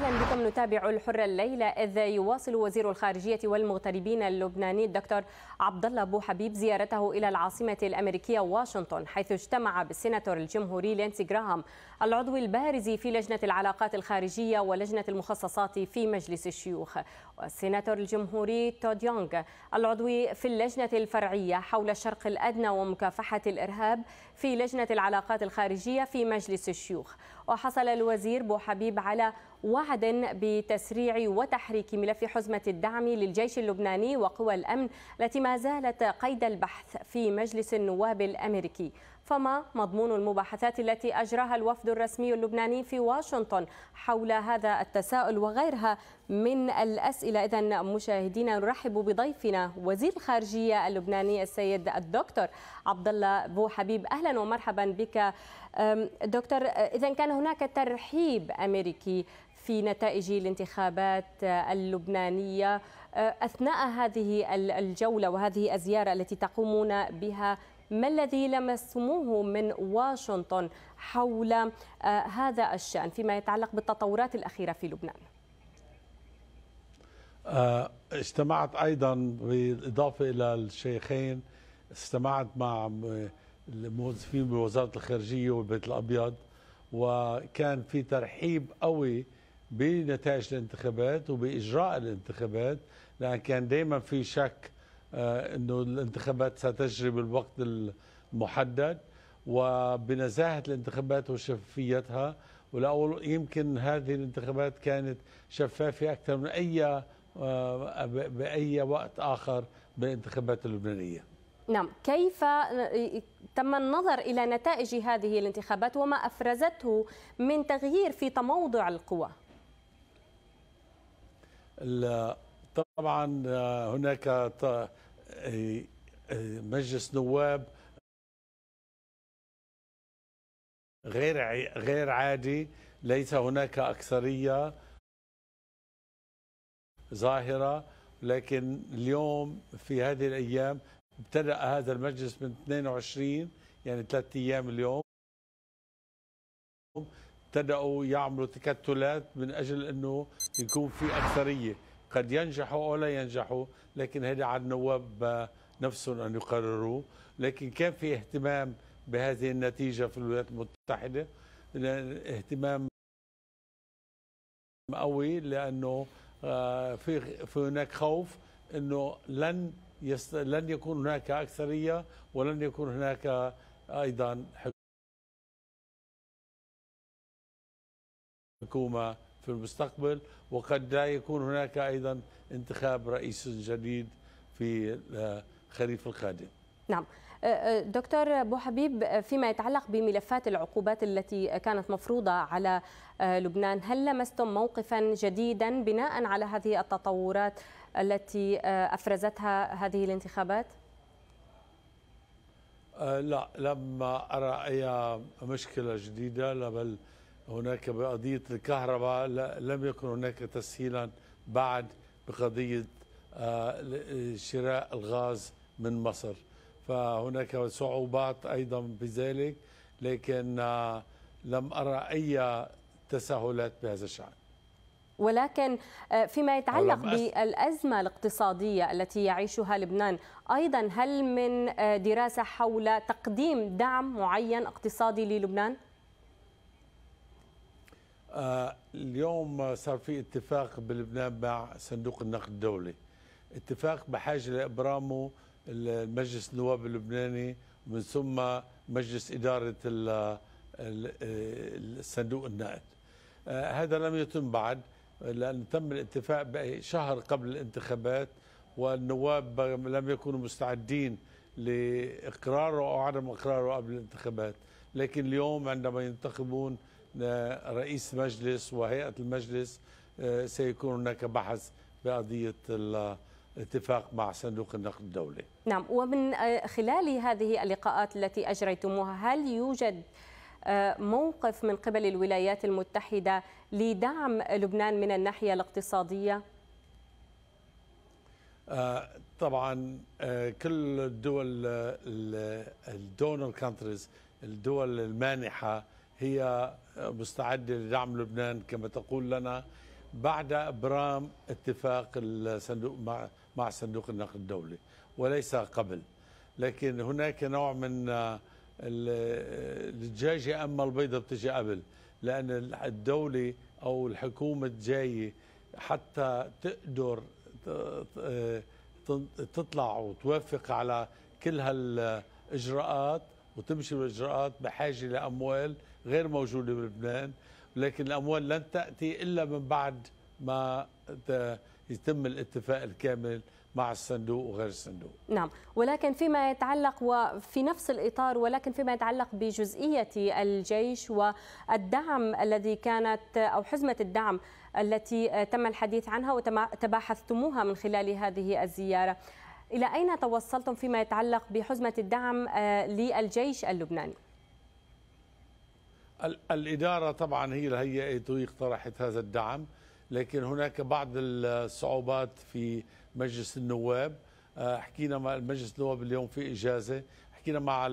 Gracias. بكم نتابع الحرة الليلة إذ يواصل وزير الخارجية والمغتربين اللبناني الدكتور عبد الله أبو حبيب زيارته إلى العاصمة الأمريكية واشنطن حيث اجتمع بالسيناتور الجمهوري لينسي جراهام العضو البارز في لجنة العلاقات الخارجية ولجنة المخصصات في مجلس الشيوخ والسيناتور الجمهوري تود يونغ العضو في اللجنة الفرعية حول الشرق الأدنى ومكافحة الإرهاب في لجنة العلاقات الخارجية في مجلس الشيوخ وحصل الوزير بو حبيب على وعد بتسريع وتحريك ملف حزمة الدعم للجيش اللبناني وقوى الأمن التي ما زالت قيد البحث في مجلس النواب الأمريكي فما مضمون المباحثات التي أجراها الوفد الرسمي اللبناني في واشنطن حول هذا التساؤل وغيرها من الأسئلة إذا مشاهدينا نرحب بضيفنا وزير الخارجية اللبناني السيد الدكتور عبد الله بو حبيب أهلا ومرحبا بك دكتور إذا كان هناك ترحيب أمريكي في نتائج الانتخابات اللبنانية آه، أثناء هذه الجولة وهذه الزيارة التي تقومون بها ما الذي لمستموه من واشنطن حول آه، هذا الشأن فيما يتعلق بالتطورات الأخيرة في لبنان آه، اجتمعت أيضا بالإضافة إلى الشيخين استمعت مع الموظفين بوزارة الخارجية والبيت الأبيض وكان في ترحيب قوي بنتائج الانتخابات وبإجراء الانتخابات لأن كان دائما في شك آه، أنه الانتخابات ستجري بالوقت المحدد وبنزاهة الانتخابات وشفافيتها ولأول يمكن هذه الانتخابات كانت شفافة أكثر من أي آه، بأي وقت آخر بالانتخابات اللبنانية نعم كيف آه، تم النظر إلى نتائج هذه الانتخابات وما أفرزته من تغيير في تموضع القوى طبعا آه، هناك مجلس نواب غير غير عادي ليس هناك أكثرية ظاهرة لكن اليوم في هذه الأيام ابتدأ هذا المجلس من 22 يعني ثلاث أيام اليوم ابتدأوا يعملوا تكتلات من أجل أنه يكون في أكثرية قد ينجحوا أو لا ينجحوا لكن هذا على النواب آه، نفسهم أن يقرروا لكن كان في اهتمام بهذه النتيجة في الولايات المتحدة اهتمام قوي لأنه آه، في في هناك خوف أنه لن يست... لن يكون هناك أكثرية ولن يكون هناك آه، أيضا حكومة في المستقبل وقد لا يكون هناك أيضا انتخاب رئيس جديد في آه، الخريف القادم نعم آه، آه، دكتور ابو حبيب فيما يتعلق بملفات العقوبات التي كانت مفروضه على لبنان هل لمستم موقفا جديدا بناء على هذه التطورات التي افرزتها هذه الانتخابات لا لم ارى اي مشكله جديده بل هناك بقضية الكهرباء لم يكن هناك تسهيلا بعد بقضية آه، شراء الغاز من مصر فهناك صعوبات أيضا بذلك لكن آه، لم أرى أي تسهلات بهذا الشأن ولكن آه، فيما يتعلق بالأزمة الاقتصادية التي يعيشها لبنان أيضا هل من دراسة حول تقديم دعم معين اقتصادي للبنان؟ آه، اليوم صار في اتفاق بلبنان مع صندوق النقد الدولي اتفاق بحاجه لابرامه المجلس النواب اللبناني ومن ثم مجلس اداره الصندوق النقد آه، هذا لم يتم بعد لان تم الاتفاق بشهر قبل الانتخابات والنواب لم يكونوا مستعدين لاقراره او عدم اقراره قبل الانتخابات لكن اليوم عندما ينتخبون رئيس مجلس وهيئة المجلس آه، سيكون هناك بحث بقضية الاتفاق مع صندوق النقد الدولي نعم ومن آه، خلال هذه اللقاءات التي أجريتموها هل يوجد آه، موقف من قبل الولايات المتحدة لدعم لبنان من الناحية الاقتصادية؟ طبعا كل الدول الدونر كانتريز الدول المانحة هي مستعدة لدعم لبنان كما تقول لنا بعد إبرام اتفاق الصندوق مع, مع صندوق النقد الدولي وليس قبل لكن هناك نوع من الدجاجة أما البيضة بتجي قبل لأن الدولة أو الحكومة الجاية حتى تقدر تطلع وتوافق على كل هالإجراءات وتمشي بالإجراءات بحاجة لأموال غير موجودة بلبنان لكن الأموال لن تأتي إلا من بعد ما يتم الاتفاق الكامل مع الصندوق وغير الصندوق نعم ولكن فيما يتعلق وفي نفس الإطار ولكن فيما يتعلق بجزئية الجيش والدعم الذي كانت أو حزمة الدعم التي تم الحديث عنها وتباحثتموها من خلال هذه الزيارة إلى أين توصلتم فيما يتعلق بحزمة الدعم آه، للجيش اللبناني؟ الإدارة طبعا هي هي اقترحت هذا الدعم لكن هناك بعض الصعوبات في مجلس النواب آه، حكينا مع مجلس النواب اليوم في إجازة حكينا مع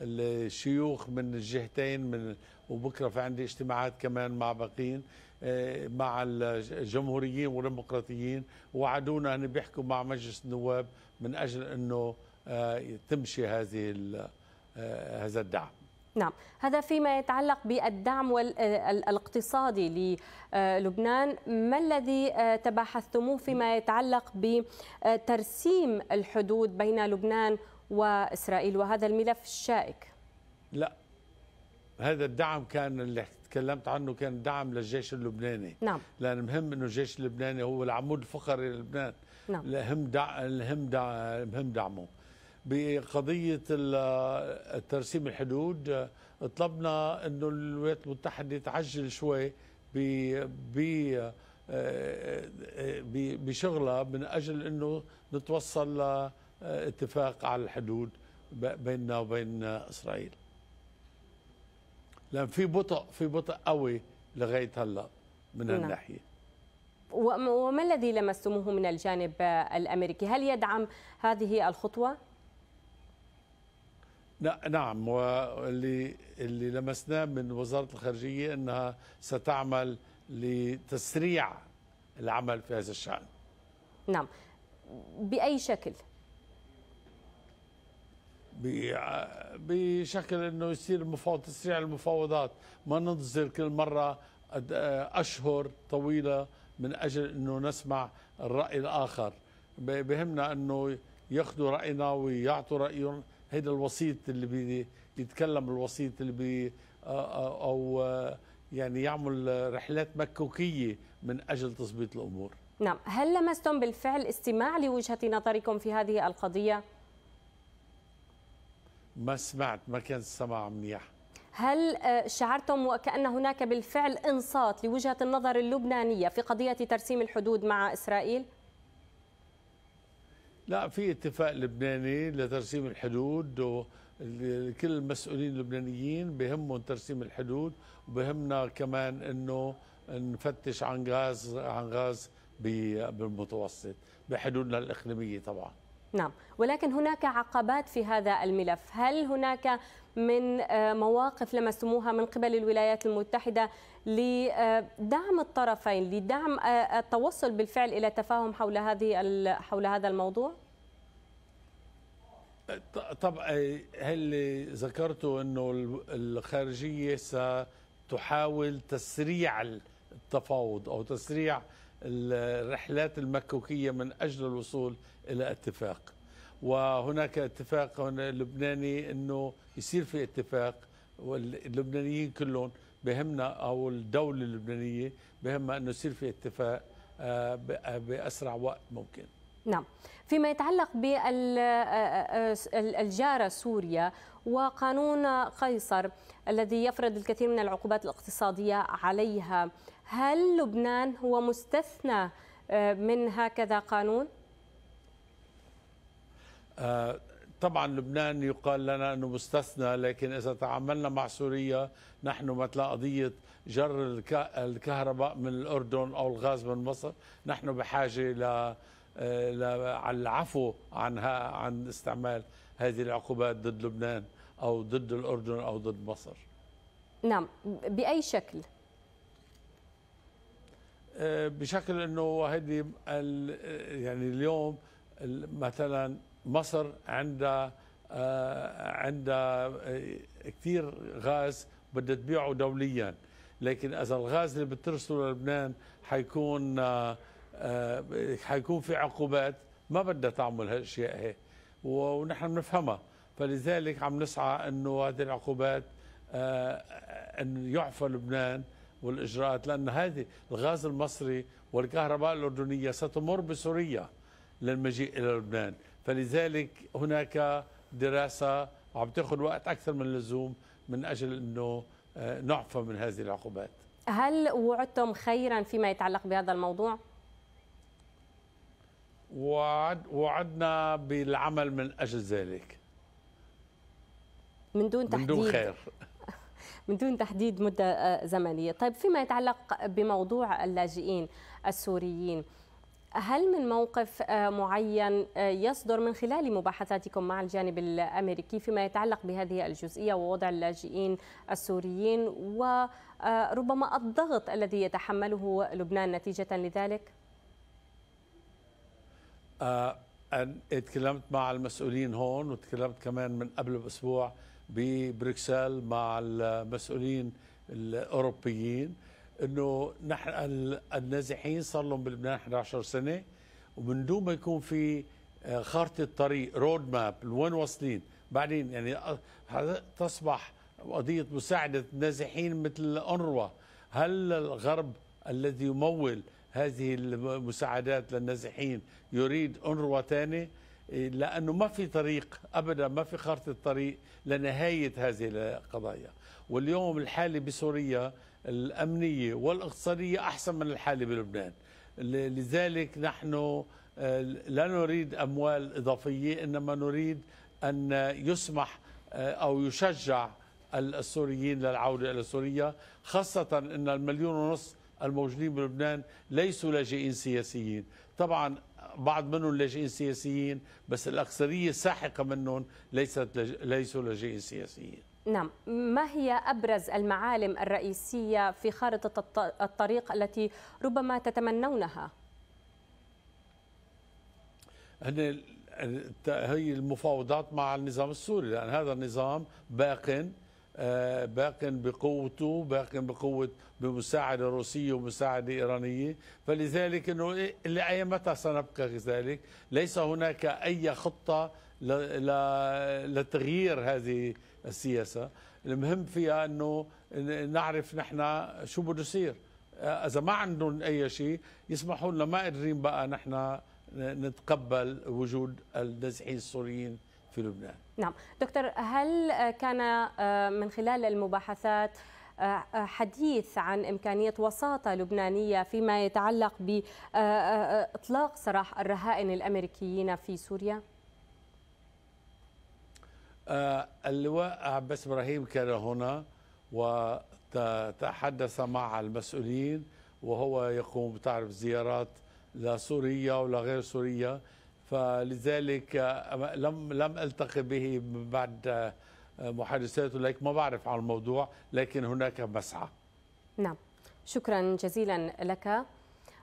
الشيوخ من الجهتين من وبكرة في عندي اجتماعات كمان مع باقيين آه، مع الجمهوريين والديمقراطيين وعدونا أن بيحكوا مع مجلس النواب من أجل أنه آه، تمشي هذه هذا الدعم نعم هذا فيما يتعلق بالدعم الاقتصادي للبنان ما الذي آه، تباحثتموه فيما يتعلق بترسيم الحدود بين لبنان وإسرائيل وهذا الملف الشائك لا هذا الدعم كان اللي تكلمت عنه كان دعم للجيش اللبناني نعم لان مهم انه الجيش اللبناني هو العمود الفقري للبنان نعم الهم دع... الهم دع... مهم دعمه بقضية ترسيم الحدود طلبنا أنه الولايات المتحدة تعجل شوي ب بشغلها من أجل أنه نتوصل لاتفاق على الحدود بيننا وبين إسرائيل لأن في بطء في بطء قوي لغاية هلأ من نعم. الناحية وما الذي لمستموه من الجانب الامريكي؟ هل يدعم هذه الخطوه؟ نعم واللي اللي لمسناه من وزاره الخارجيه انها ستعمل لتسريع العمل في هذا الشان. نعم. باي شكل؟ بشكل انه يصير مفاوض تسريع المفاوضات، ما ننتظر كل مره اشهر طويله من اجل انه نسمع الراي الاخر. بهمنا انه ياخذوا راينا ويعطوا رايهم هيدا الوسيط اللي بيتكلم الوسيط اللي بي آه، آه، او آه، يعني يعمل رحلات مكوكيه من اجل تظبيط الامور نعم هل لمستم بالفعل استماع لوجهه نظركم في هذه القضيه ما سمعت ما كان السماع منيح هل شعرتم وكأن هناك بالفعل إنصات لوجهة النظر اللبنانية في قضية ترسيم الحدود مع إسرائيل؟ لا في اتفاق لبناني لترسيم الحدود وكل كل المسؤولين اللبنانيين بهمهم ترسيم الحدود وبهمنا كمان انه نفتش عن غاز عن غاز بالمتوسط بحدودنا الاقليميه طبعا نعم ولكن هناك عقبات في هذا الملف هل هناك من آه، مواقف لمستموها من قبل الولايات المتحدة لدعم الطرفين لدعم آه، التوصل بالفعل إلى تفاهم حول هذه حول هذا الموضوع طبعا هل ذكرته انه الخارجيه ستحاول تسريع التفاوض او تسريع الرحلات المكوكية من أجل الوصول إلى اتفاق وهناك اتفاق هنا لبناني أنه يصير في اتفاق واللبنانيين كلهم بهمنا أو الدولة اللبنانية بهمها أنه يصير في اتفاق آه، آه، بأسرع وقت ممكن نعم فيما يتعلق بالجارة سوريا وقانون قيصر الذي يفرض الكثير من العقوبات الاقتصادية عليها هل لبنان هو مستثنى آه، من هكذا قانون؟ آه، طبعا لبنان يقال لنا انه مستثنى لكن اذا تعاملنا مع سوريا نحن مثل قضيه جر الكهرباء من الاردن او الغاز من مصر نحن بحاجه ل آه، العفو عن استعمال هذه العقوبات ضد لبنان او ضد الاردن او ضد مصر نعم باي شكل آه، بشكل انه هيدي آه، يعني اليوم مثلا مصر عندها آه، عندها كثير غاز بدها تبيعه دوليا لكن اذا الغاز اللي بترسله للبنان حيكون حيكون في عقوبات ما بدها تعمل هالاشياء هي ونحن بنفهمها فلذلك عم نسعى انه هذه العقوبات ان يعفى لبنان والإجراءات لأن هذه الغاز المصري والكهرباء الأردنية ستمر بسوريا للمجيء إلى لبنان فلذلك هناك دراسة وعم تاخذ وقت أكثر من اللزوم من أجل أنه آه، نعفى من هذه العقوبات هل وعدتم خيرا فيما يتعلق بهذا الموضوع؟ وعد وعدنا بالعمل من أجل ذلك من دون تحديد من دون خير من دون تحديد مدة آه، زمنية طيب فيما يتعلق بموضوع اللاجئين السوريين هل من موقف آه، معين آه، يصدر من خلال مباحثاتكم مع الجانب الامريكي فيما يتعلق بهذه الجزئيه ووضع اللاجئين السوريين وربما الضغط الذي يتحمله لبنان نتيجه لذلك؟ أه تكلمت مع المسؤولين هون وتكلمت كمان من قبل باسبوع ببريكسل مع المسؤولين الاوروبيين انه نحن النازحين صار لهم بلبنان 11 سنه ومن دون ما يكون في آه، خارطه طريق رود ماب لوين واصلين بعدين يعني آه، تصبح قضيه مساعده النازحين مثل انروا هل الغرب الذي يمول هذه المساعدات للنازحين يريد انروا ثاني إيه، لأنه ما في طريق أبدا ما في خارطة طريق لنهاية هذه القضايا واليوم الحالة بسوريا الأمنية والاقتصادية أحسن من الحالة بلبنان لذلك نحن آه، لا نريد أموال إضافية إنما نريد أن يسمح آه، أو يشجع السوريين للعودة إلى سوريا خاصة أن المليون ونصف الموجودين بلبنان ليسوا لاجئين سياسيين طبعا بعض منهم لاجئين سياسيين بس الأكثرية الساحقة منهم ليست لج... ليسوا لاجئين سياسيين نعم ما هي أبرز المعالم الرئيسية في خارطة الطريق التي ربما تتمنونها؟ هي المفاوضات مع النظام السوري لأن هذا النظام باق آه، باق بقوته باق بقوة بمساعدة روسية ومساعدة إيرانية فلذلك أنه إلى إيه، أي متى سنبقى ذلك ليس هناك أي خطة لتغيير هذه السياسة المهم فيها أنه نعرف نحن شو بده يصير آه، إذا ما عندهم أي شيء يسمحوا لنا ما قادرين بقى نحن نتقبل وجود النازحين السوريين في لبنان نعم دكتور هل كان آه، من خلال المباحثات آه، آه، حديث عن إمكانية وساطة لبنانية فيما يتعلق بإطلاق سراح الرهائن الأمريكيين في سوريا؟ اللواء عباس إبراهيم كان هنا وتحدث مع المسؤولين وهو يقوم بتعرف زيارات لسوريا ولغير سوريا فلذلك لم لم التقي به بعد آه، محادثاته لكن ما بعرف عن الموضوع لكن هناك مسعى نعم شكرا جزيلا لك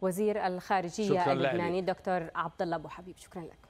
وزير الخارجيه اللبناني الدكتور عبد الله ابو حبيب شكرا لك